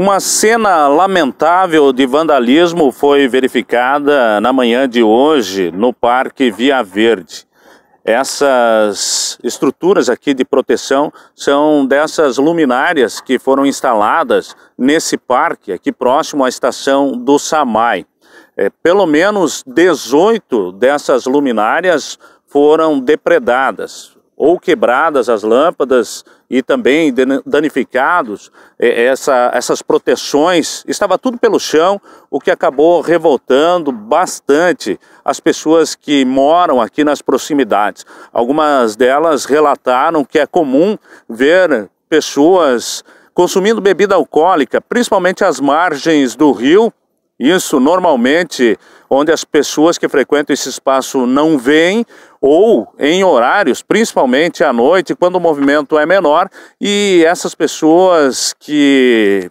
Uma cena lamentável de vandalismo foi verificada na manhã de hoje no Parque Via Verde. Essas estruturas aqui de proteção são dessas luminárias que foram instaladas nesse parque, aqui próximo à estação do Samai. É, pelo menos 18 dessas luminárias foram depredadas ou quebradas as lâmpadas e também danificados essa, essas proteções, estava tudo pelo chão, o que acabou revoltando bastante as pessoas que moram aqui nas proximidades. Algumas delas relataram que é comum ver pessoas consumindo bebida alcoólica, principalmente às margens do rio, isso normalmente onde as pessoas que frequentam esse espaço não veem ou em horários, principalmente à noite, quando o movimento é menor e essas pessoas que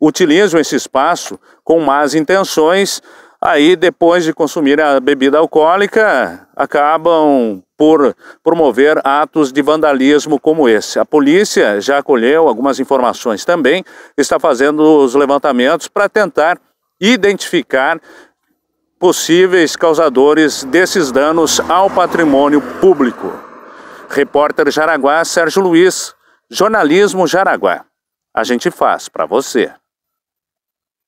utilizam esse espaço com más intenções, aí depois de consumir a bebida alcoólica, acabam por promover atos de vandalismo como esse. A polícia já acolheu algumas informações também, está fazendo os levantamentos para tentar identificar possíveis causadores desses danos ao patrimônio público. Repórter Jaraguá Sérgio Luiz, Jornalismo Jaraguá. A gente faz para você.